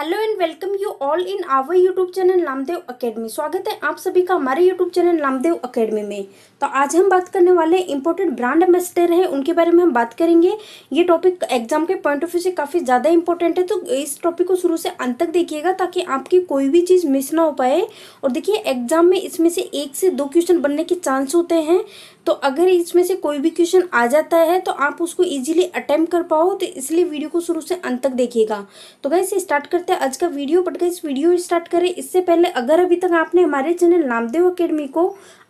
hello and welcome you all in our YouTube channel Namdev academy स्वागत है आप सभी का हमारे यूट्यूब चैनल नामदेव एकेडमी में तो आज हम बात करने वाले इंपॉर्टेंट ब्रांड एम्बेसडर हैं उनके बारे में हम बात करेंगे ये टॉपिक एग्जाम के पॉइंट ऑफ व्यू से काफ़ी ज़्यादा इंपॉर्टेंट है तो इस टॉपिक को शुरू से अंत तक देखिएगा ताकि आपकी कोई भी चीज़ मिस ना हो पाए और देखिए एग्जाम में इसमें से एक से दो क्वेश्चन बनने के चांस होते हैं तो अगर इसमें से कोई भी क्वेश्चन आ जाता है तो आप उसको इजीली अटेम्प्ट कर पाओ तो इसलिए वीडियो को शुरू से अंत तक देखिएगा तो गैस स्टार्ट करते हैं आज का video but guys video start करें इससे पहले अगर अभी तक आपने हमारे चैनल नामदेव अकेडमी को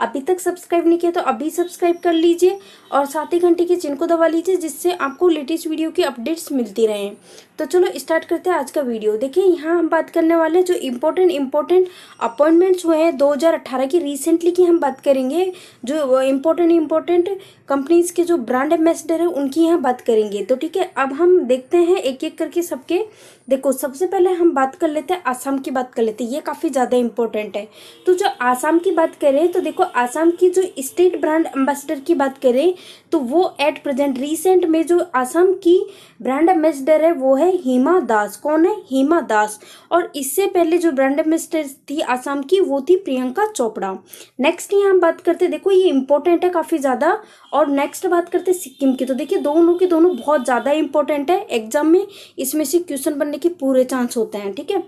अभी तक सब्सक्राइब नहीं किया तो अभी सब्सक्राइब कर लीजिए और साथ ही घंटे के चिन्ह को दबा लीजिए जिससे आपको लेटेस्ट वीडियो की अपडेट्स मिलती रहें तो चलो स्टार्ट करते हैं आज का वीडियो देखिए यहाँ हम बात करने वाले जो इम्पोर्टेंट इम्पोर्टेंट अपॉइंटमेंट्स हुए हैं दो की रिसेंटली की हम बात करेंगे जो इम्पोर्टेंट एंड इम्पोर्टेंट कंपनीज़ के जो ब्रांड एम्बेसडर है उनकी यहाँ बात करेंगे तो ठीक है अब हम देखते हैं एक एक करके सबके देखो सबसे पहले हम बात कर लेते हैं आसाम की बात कर लेते हैं ये काफ़ी ज़्यादा इम्पोर्टेंट है तो जो आसाम की बात करें तो देखो आसाम की जो स्टेट ब्रांड एम्बेसडर की बात करें तो वो एट प्रेजेंट रिसेंट में जो आसाम की ब्रांड एम्बेसडर है वो है हीमा दास कौन है हीमा दास और इससे पहले जो ब्रांड एम्बेसडर थी आसाम की वो थी प्रियंका चोपड़ा नेक्स्ट यहाँ हम बात करते देखो ये इम्पोर्टेंट है काफ़ी ज़्यादा और नेक्स्ट बात करते सिक्किम की तो देखिए दोनों के दोनों बहुत ज़्यादा इंपॉर्टेंट है एग्जाम में इसमें से क्वेश्चन बनने होने के पूरे चांस होते हैं ठीक है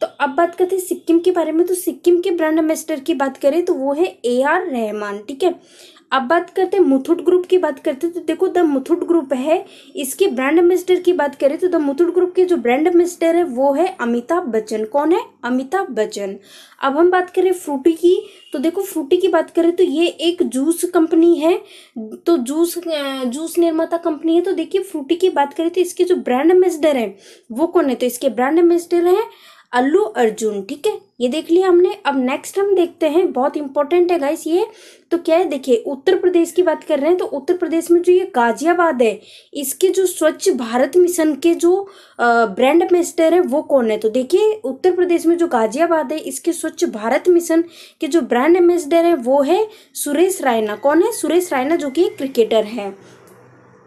तो अब बात करते हैं सिक्किम के बारे में तो सिक्किम के ब्रांड एम्बेसडर की बात करें तो वो है ए आर रहमान ठीक है अब बात करते हैं मुथुट ग्रुप की बात करते हैं तो देखो द मुथुट ग्रुप है इसके ब्रांड एम्बेसडर की बात करें तो द मुथुट ग्रुप के जो ब्रांड एम्बेसडर है वो है अमिताभ बच्चन कौन है अमिताभ बच्चन अब हम बात करें फ्रूटी की तो देखो फ्रूटी की बात करें तो ये एक जूस कंपनी है तो जूस जूस निर्माता कंपनी है तो देखिए फ्रूटी की बात करें तो इसके जो ब्रांड एम्बेसडर है वो कौन है तो इसके ब्रांड एम्बेसडर हैं अल्लू अर्जुन ठीक है ये देख लिया हमने अब नेक्स्ट हम देखते हैं बहुत इंपॉर्टेंट है गाइस ये तो क्या है देखिए उत्तर प्रदेश की बात कर रहे हैं तो उत्तर प्रदेश में जो ये गाजियाबाद है इसके जो स्वच्छ भारत मिशन के जो ब्रांड एम्बेसडर है वो कौन है तो देखिए उत्तर प्रदेश में जो गाजियाबाद है इसके स्वच्छ भारत मिशन के जो ब्रांड एम्बेसडर है वो है सुरेश रायना कौन है सुरेश रायना जो कि क्रिकेटर है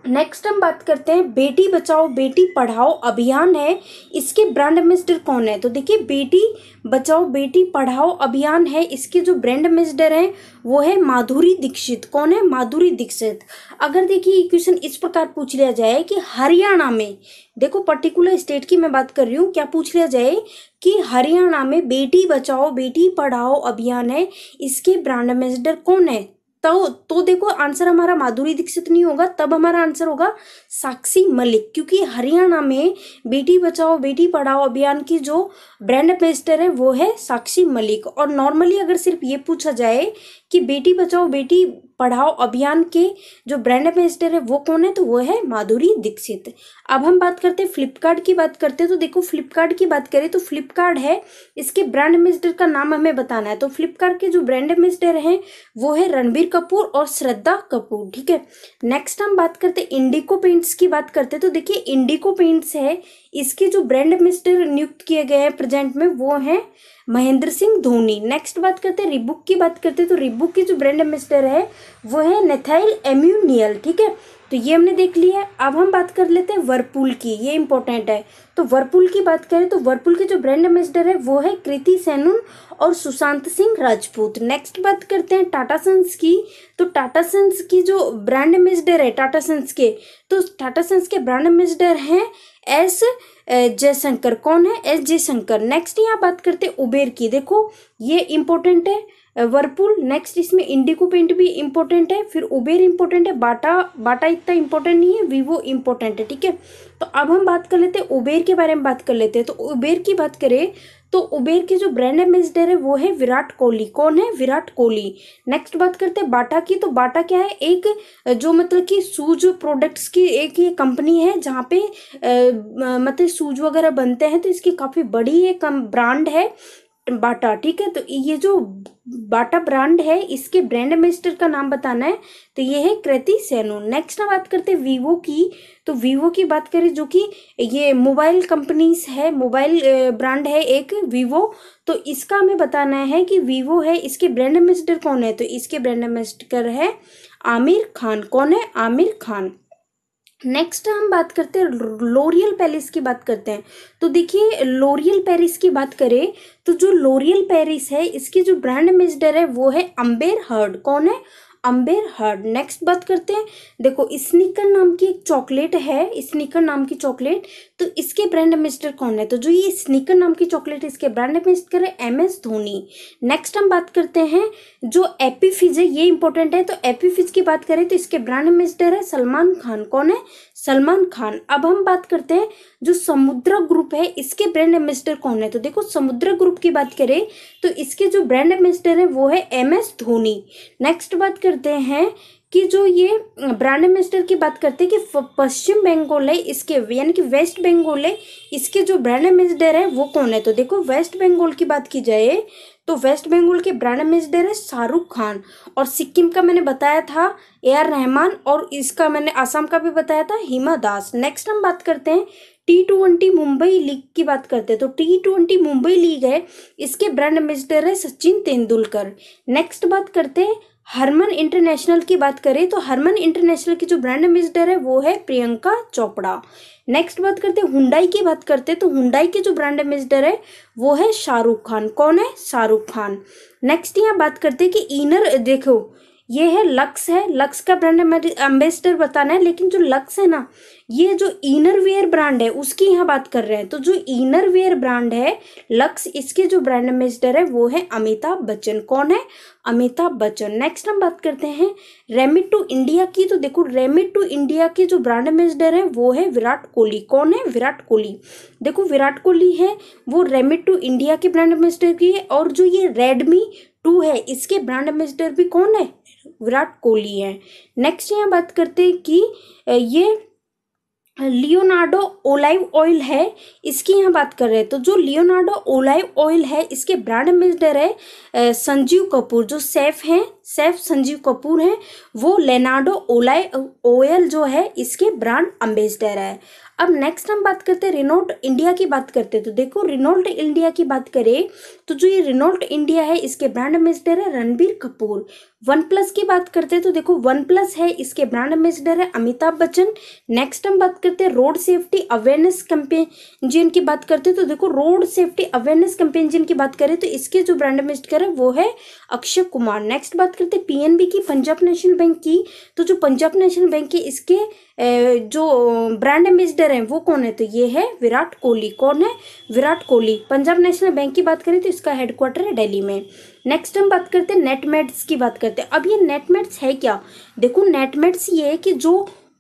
नेक्स्ट हम बात करते हैं बेटी बचाओ बेटी पढ़ाओ अभियान है इसके ब्रांड एम्बेसडर कौन है तो देखिए बेटी बचाओ बेटी पढ़ाओ अभियान है इसके जो ब्रांड एम्बेसडर हैं वो है माधुरी दीक्षित कौन है माधुरी दीक्षित अगर देखिए क्वेश्चन इस प्रकार पूछ लिया जाए कि हरियाणा में देखो पर्टिकुलर स्टेट की मैं बात कर रही हूँ क्या पूछ लिया जाए कि हरियाणा में बेटी बचाओ बेटी पढ़ाओ अभियान है इसके ब्रांड एम्बेसडर कौन है तो तो देखो आंसर हमारा माधुरी दीक्षित नहीं होगा तब हमारा आंसर होगा साक्षी मलिक क्योंकि हरियाणा में बेटी बचाओ बेटी पढ़ाओ अभियान की जो ब्रांड एम्बेसडर है वो है साक्षी मलिक और नॉर्मली अगर सिर्फ ये पूछा जाए कि बेटी बचाओ बेटी पढ़ाओ अभियान के जो ब्रांड एम्बेसडर है वो कौन है तो वो है माधुरी दीक्षित अब हम बात करते हैं फ्लिपकार्ट की बात करते हैं तो देखो फ्लिपकार्ट की बात करें तो फ्लिपकार्ट है इसके ब्रांड एम्बेसडर का नाम हमें बताना है तो फ्लिपकार्ट के जो ब्रांड एम्बेसडर हैं वो है रणबीर कपूर और श्रद्धा कपूर ठीक है नेक्स्ट हम बात करते हैं इंडिको पेंट्स की बात करते हैं तो देखिए इंडिको पेंट्स है इसके जो ब्रांड एम्बेसडर नियुक्त किए गए हैं प्रेजेंट में वो हैं महेंद्र सिंह धोनी नेक्स्ट बात करते हैं रिबुक की बात करते हैं तो रिबुक की जो ब्रांड एम्बेसडर है वो है नेथाइल एम्यूनियल ठीक है तो ये हमने देख ली है अब हम बात कर लेते हैं वर्पूल की ये इंपॉर्टेंट है तो वर्पूल की बात करें तो वर्पूल के जो ब्रांड एम्बेसडर है वो है कृति सैनून और सुशांत सिंह राजपूत नेक्स्ट बात करते हैं टाटा सन्स की तो टाटा सन्स की जो ब्रांड एम्बेसडर है टाटा सन्स के तो टाटा सन्स के ब्रांड एम्बेसडर हैं एस जयशंकर कौन है एस जयशंकर नेक्स्ट यहाँ बात करते हैं उबेर की देखो ये इम्पोर्टेंट है वर्पूल नेक्स्ट इसमें इंडिको पेंट भी इंपॉर्टेंट है फिर उबेर इंपॉर्टेंट है बाटा बाटा इतना इंपॉर्टेंट नहीं है वीवो इंपॉर्टेंट है ठीक है तो अब हम बात कर लेते हैं उबेर के बारे में बात कर लेते हैं तो उबेर की बात करें तो उबेर के जो ब्रांड एम्बेसडर है वो है विराट कोहली कौन है विराट कोहली नेक्स्ट बात करते हैं बाटा की तो बाटा क्या है एक जो मतलब कि शूज प्रोडक्ट्स की एक ये कंपनी है जहाँ पे आ, मतलब शूज वगैरह बनते हैं तो इसकी काफ़ी बड़ी एक ब्रांड है बाटा ठीक है तो ये जो बाटा ब्रांड है इसके ब्रांड एम्बेसडर का नाम बताना है तो ये है कृति सेनो नेक्स्ट बात करते हैं वीवो की तो वीवो की बात करें जो कि ये मोबाइल कंपनीज है मोबाइल ब्रांड है एक वीवो तो इसका हमें बताना है कि वीवो है इसके ब्रांड एम्बेसडर कौन है तो इसके ब्रांड एम्बेसडर है आमिर खान कौन है आमिर खान नेक्स्ट हम बात करते हैं लोरियल पैलेस की बात करते हैं तो देखिए लोरियल पेरिस की बात करें तो जो लोरियल पेरिस है इसकी जो ब्रांड एम्बेसडर है वो है अम्बेर हर्ड कौन है अम्बेर हर्ड नेक्स्ट बात करते हैं देखो स्निकर नाम की एक चॉकलेट है स्निकर नाम की चॉकलेट तो इसके ब्रांड एम्बेसडर कौन है तो जो ये स्निकर नाम की चॉकलेट इसके ब्रांड एम्बेसडर है एम एस धोनी नेक्स्ट हम बात करते हैं जो एपी फिज है ये इंपॉर्टेंट है तो एपी फिज की बात करें तो इसके ब्रांड एम्बेसडर है सलमान खान कौन है सलमान खान अब हम बात करते हैं जो समुद्र ग्रुप है इसके ब्रांड एम्बेसडर कौन है तो देखो समुद्र ग्रुप की बात करें तो इसके जो ब्रांड एम्बेसडर है वो है एम एस धोनी नेक्स्ट बात करते हैं कि जो ये ब्रांड एम्बेसडर की बात करते हैं कि पश्चिम बंगाल है इसके यानी कि वेस्ट बंगाल है इसके जो ब्रांड एम्बेसडर है वो कौन है तो देखो वेस्ट बंगाल की बात की जाए तो वेस्ट बंगाल के ब्रांड एम्बेसडर है शाहरुख खान और सिक्किम का मैंने बताया था ए आर रहमान और इसका मैंने आसाम का भी बताया था हिमा दास नेक्स्ट हम बात करते हैं टी ट्वेंटी मुंबई लीग की बात करते हैं तो टी ट्वेंटी मुंबई लीग है इसके ब्रांड एम्बेसडर है सचिन तेंदुलकर नेक्स्ट बात करते हैं हरमन इंटरनेशनल की बात करें तो हरमन इंटरनेशनल की जो ब्रांड एम्बेसडर है वो है प्रियंका चोपड़ा नेक्स्ट बात करते हैं हुंडाई की बात करते हैं तो हुंडाई के जो ब्रांड एम्बेसडर है वो है शाहरुख खान कौन है शाहरुख खान नेक्स्ट यहाँ बात करते हैं कि इनर देखो ये है लक्स है लक्स का ब्रांड एम्बेसडर बताना है लेकिन जो लक्स है ना ये जो इनर वेयर ब्रांड है उसकी यहाँ बात कर रहे हैं तो जो इनर वेयर ब्रांड है लक्स इसके जो ब्रांड एम्बेसडर है वो है अमिताभ बच्चन कौन है अमिताभ बच्चन नेक्स्ट हम बात करते हैं रेमिट टू इंडिया की तो देखो रेमिट टू इंडिया के जो ब्रांड एम्बेसडर है वो है विराट कोहली कौन है विराट कोहली देखो विराट कोहली है वो रेमिट टू इंडिया के ब्रांड एम्बेसडर की है और जो ये रेडमी टू है इसके ब्रांड एम्बेसडर भी कौन है विराट कोहली है नेक्स्ट यहाँ बात करते हैं कि ये लियोनार्डो ओलाइव ऑयल है इसकी यहाँ बात कर रहे हैं तो जो लियोनार्डो ओलाइव ऑयल है इसके ब्रांड एम्बेसडर है संजीव कपूर जो सेफ हैं सेफ संजीव कपूर हैं वो लेनाडो ओलाय ओयल जो है इसके ब्रांड अम्बेसडर है अब नेक्स्ट हम बात करते हैं रिनोल्ट इंडिया की बात करते हैं तो देखो रिनोल्ट इंडिया की बात करें तो जो ये रिनोल्ट इंडिया है इसके ब्रांड अम्बेसडर है रणबीर कपूर वन प्लस की बात करते हैं तो देखो वन प्लस है इसके ब्रांड अम्बेसडर है अमिताभ बच्चन नेक्स्ट हम बात करते हैं रोड सेफ्टी अवेयरनेस जिन की बात करते हैं तो देखो रोड सेफ्टी अवेयरनेस जिन की बात करें तो इसके जो ब्रांड अम्बेसडर है वो है अक्षय कुमार नेक्स्ट बात करते हैं पीएनबी की पंजाब नेशनल बैंक की तो जो पंजाब नेशनल बैंक की इसके जो ब्रांड एम्बेसडर हैं वो कौन है तो ये है विराट कोहली कौन है विराट कोहली पंजाब नेशनल बैंक की बात करें तो इसका हेडक्वार्टर है दिल्ली में नेक्स्ट हम बात करते हैं नेटमेट्स की बात करते हैं अब ये नेटमेट्स है क्या देखो नेटमेट्स ये है कि जो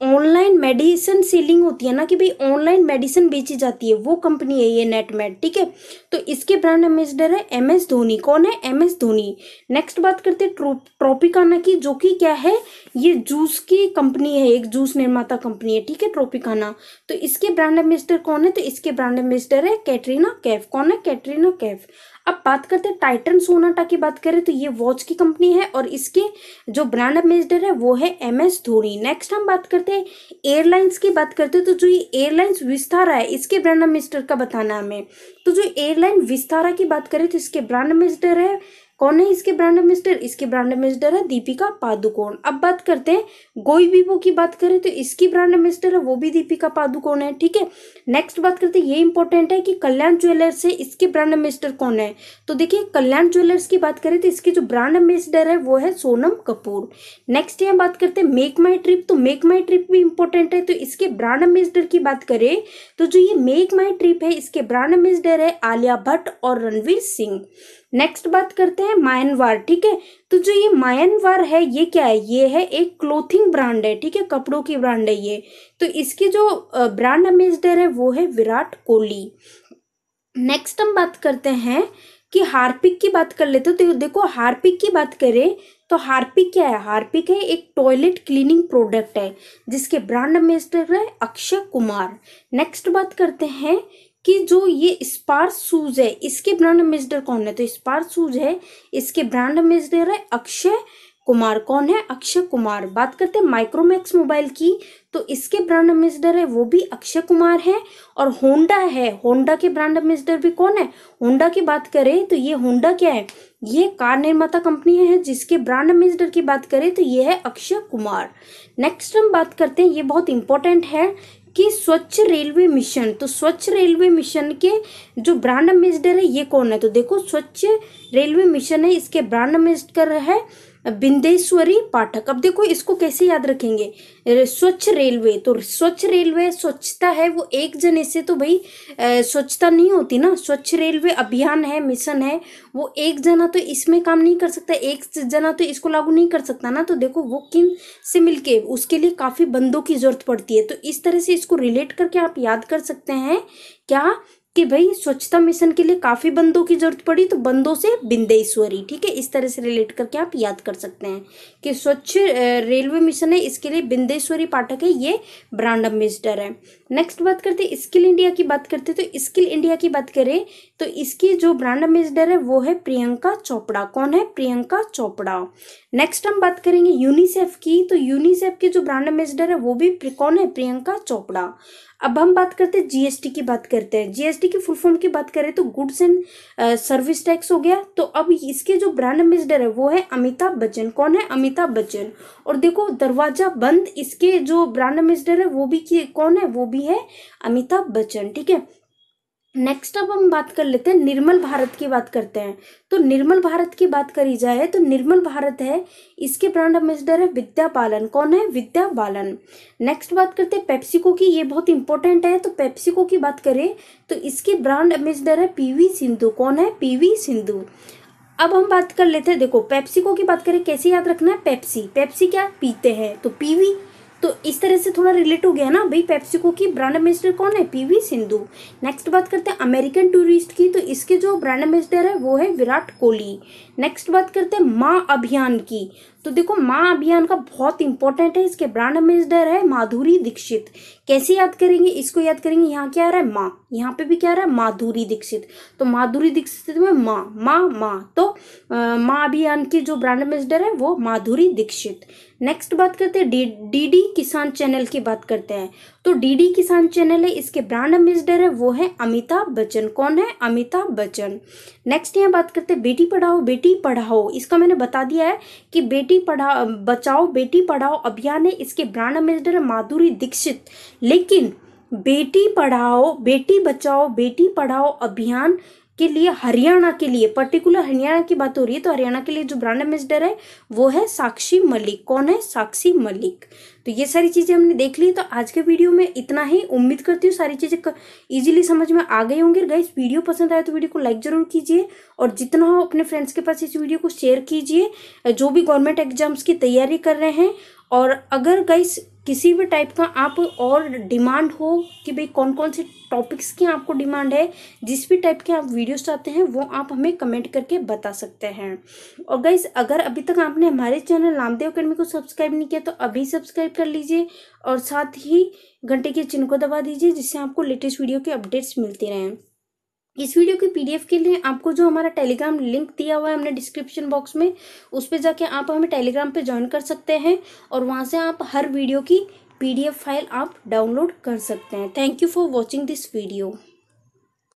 ऑनलाइन मेडिसिन सेलिंग होती है ना कि भाई ऑनलाइन मेडिसिन बेची जाती है वो कंपनी है ये नेटमेड ठीक है तो इसके ब्रांड एम्बेसडर है एम एस धोनी कौन है एम एस धोनी नेक्स्ट बात करते हैं ट्रोपिकाना की जो कि क्या है ये जूस की कंपनी है एक जूस निर्माता कंपनी है ठीक है ट्रोपिकाना तो इसके ब्रांड एम्बेसडर कौन है तो इसके ब्रांड एम्बेसडर है कैटरीना कैफ कौन है कैटरीना कैफ अब बात करते हैं टाइटन सोनाटा की बात करें तो ये वॉच की कंपनी है और इसके जो ब्रांड एम्बेसडर है वो है एम एस धोनी नेक्स्ट हम बात करते हैं एयरलाइंस की बात करते हैं तो जो ये एयरलाइंस विस्तारा है इसके ब्रांड एम्बेसडर का बताना हमें तो जो एयरलाइन विस्तारा की बात करें तो इसके ब्रांड एम्बेसडर है कौन है इसके ब्रांड एम्बेसडर इसके ब्रांड एम्बेसडर है दीपिका पादुकोण अब बात करते हैं गोई वीवो की बात करें तो इसकी ब्रांड एम्बेसडर है वो भी दीपिका पादुकोण है ठीक है नेक्स्ट बात करते हैं ये इंपॉर्टेंट है कि कल्याण ज्वेलर्स है इसके ब्रांड एम्बेसडर कौन है तो देखिए कल्याण ज्वेलर्स की बात करें तो इसके जो ब्रांड एम्बेसडर है वो है सोनम कपूर नेक्स्ट यहाँ बात करते हैं मेक माई ट्रिप तो मेक माई ट्रिप भी इंपॉर्टेंट है तो इसके ब्रांड एम्बेसडर की बात करें तो जो ये मेक माई ट्रिप है इसके ब्रांड एम्बेसडर है आलिया भट्ट और रणवीर सिंह नेक्स्ट बात करते हैं मायनवार ठीक है तो जो ये मायनवार है ये क्या है ये है एक क्लोथिंग ब्रांड है ठीक है कपड़ों की ब्रांड है ये तो इसकी जो ब्रांड एम्बेसडर है वो है विराट कोहली नेक्स्ट हम बात करते हैं कि हार्पिक की बात कर लेते हो तो देखो हार्पिक की बात करें तो हार्पिक क्या है हार्पिक है एक टॉयलेट क्लीनिंग प्रोडक्ट है जिसके ब्रांड एम्बेसडर है अक्षय कुमार नेक्स्ट बात करते हैं कि जो ये स्पार्स शूज है इसके ब्रांड एम्बेसडर कौन है तो स्पार्स शूज है इसके ब्रांड एम्बेसडर है अक्षय कुमार कौन है अक्षय कुमार बात करते हैं माइक्रोमैक्स मोबाइल की तो इसके ब्रांड एम्बेसडर है वो भी अक्षय कुमार है और होंडा है होंडा के ब्रांड एम्बेसडर भी कौन है होंडा की बात करें तो ये होंडा क्या है ये कार निर्माता कंपनी है जिसके ब्रांड एम्बेसडर की बात करें तो ये है अक्षय कुमार नेक्स्ट हम बात करते हैं ये बहुत इंपॉर्टेंट है कि स्वच्छ रेलवे मिशन तो स्वच्छ रेलवे मिशन के जो ब्रांड एम्बेसडर है ये कौन है तो देखो स्वच्छ रेलवे मिशन है इसके ब्रांड एम्बेसडर है बिंदेश्वरी पाठक अब देखो इसको कैसे याद रखेंगे स्वच्छ रेलवे तो स्वच्छ रेलवे स्वच्छता है वो एक जने से तो भाई स्वच्छता नहीं होती ना स्वच्छ रेलवे अभियान है मिशन है वो एक जना तो इसमें काम नहीं कर सकता एक जना तो इसको लागू नहीं कर सकता ना तो देखो वो किन से मिलके उसके लिए काफ़ी बंदों की ज़रूरत पड़ती है तो इस तरह से इसको रिलेट करके आप याद कर सकते हैं क्या कि भाई स्वच्छता मिशन के लिए काफ़ी बंदों की जरूरत पड़ी तो बंदों से बिंदेश्वरी ठीक है इस तरह से रिलेट करके आप याद कर सकते हैं कि स्वच्छ रेलवे मिशन है इसके लिए बिंदेश्वरी पाठक है ये ब्रांड एम्बेसडर है नेक्स्ट बात करते हैं स्किल इंडिया की बात करते तो स्किल इंडिया की बात करें तो इसकी जो ब्रांड एम्बेसडर है वो है प्रियंका चोपड़ा कौन है प्रियंका चोपड़ा नेक्स्ट हम बात करेंगे यूनिसेफ की तो यूनिसेफ के जो ब्रांड एम्बेसडर है वो भी कौन है प्रियंका चोपड़ा अब हम बात करते हैं जीएसटी की बात करते हैं जीएसटी की फुल फॉर्म की बात करें तो गुड्स एंड सर्विस टैक्स हो गया तो अब इसके जो ब्रांड एम्बेसडर है वो है अमिताभ बच्चन कौन है अमिताभ बच्चन और देखो दरवाजा बंद इसके जो ब्रांड एम्बेसडर है वो भी कौन है वो भी है अमिताभ बच्चन ठीक है नेक्स्ट अब हम बात कर लेते हैं निर्मल भारत की बात करते हैं तो निर्मल भारत की बात करी जाए तो निर्मल भारत है इसके ब्रांड एम्बेसडर है विद्या बालन कौन है विद्या बालन नेक्स्ट बात करते हैं पेप्सिको की ये बहुत इंपॉर्टेंट है तो पेप्सिको की बात करें तो इसके ब्रांड एम्बेसडर है पी सिंधु कौन है पी सिंधु अब हम बात कर लेते हैं देखो पेप्सिको की बात करें कैसे याद रखना है पेप्सी पेप्सी क्या पीते हैं तो पीवी तो इस तरह से थोड़ा रिलेट हो गया ना भाई पेप्सिको की ब्रांड एम्बेसडर कौन है पीवी सिंधु नेक्स्ट बात करते हैं अमेरिकन टूरिस्ट की तो इसके जो ब्रांड एम्बेसडर है वो है विराट कोहली नेक्स्ट बात करते हैं माँ अभियान की तो देखो माँ अभियान का बहुत इंपॉर्टेंट है इसके ब्रांड एम्बेसडर है माधुरी दीक्षित कैसे याद करेंगे इसको याद करेंगे यहाँ क्या आ रहा है माँ यहाँ पे भी क्या आ रहा है माधुरी दीक्षित तो माधुरी दीक्षित में माँ माँ माँ तो माँ अभियान की जो ब्रांड एम्बेसडर है वो माधुरी दीक्षित नेक्स्ट बात करते हैं D D D Kisan channel की बात करते हैं तो डी डी किसान चैनल है इसके ब्रांड एम्बेसडर है वो है अमिताभ बच्चन कौन है अमिताभ बच्चन नेक्स्ट यहाँ बात करते हैं बेटी पढ़ाओ बेटी पढ़ाओ इसका मैंने बता दिया है कि बेटी पढ़ा बचाओ बेटी पढ़ाओ अभियान है इसके ब्रांड एम्बेसडर है माधुरी दीक्षित लेकिन बेटी पढ़ाओ बेटी बचाओ बेटी पढ़ाओ अभियान के लिए हरियाणा के लिए पर्टिकुलर हरियाणा की बात हो रही है तो हरियाणा के लिए जो ब्रांड एम्बेसडर है वो है साक्षी मलिक कौन है साक्षी मलिक तो ये सारी चीज़ें हमने देख ली तो आज के वीडियो में इतना ही उम्मीद करती हूँ सारी चीज़ें इजीली समझ में आ गई होंगी गाइस वीडियो पसंद आए तो वीडियो को लाइक ज़रूर कीजिए और जितना हो अपने फ्रेंड्स के पास इस वीडियो को शेयर कीजिए जो भी गवर्नमेंट एग्जाम्स की तैयारी कर रहे हैं और अगर गाइस किसी भी टाइप का आप और डिमांड हो कि भाई कौन कौन से टॉपिक्स की आपको डिमांड है जिस भी टाइप के आप वीडियोस चाहते हैं वो आप हमें कमेंट करके बता सकते हैं और गाइज अगर अभी तक आपने हमारे चैनल नामदेव अकेडमी को सब्सक्राइब नहीं किया तो अभी सब्सक्राइब कर लीजिए और साथ ही घंटे के चिन्ह को दबा दीजिए जिससे आपको लेटेस्ट वीडियो के अपडेट्स मिलती रहें इस वीडियो की पीडीएफ के लिए आपको जो हमारा टेलीग्राम लिंक दिया हुआ है हमने डिस्क्रिप्शन बॉक्स में उस पर जाके आप हमें टेलीग्राम पे ज्वाइन कर सकते हैं और वहाँ से आप हर वीडियो की पीडीएफ फाइल आप डाउनलोड कर सकते हैं thank you for watching this video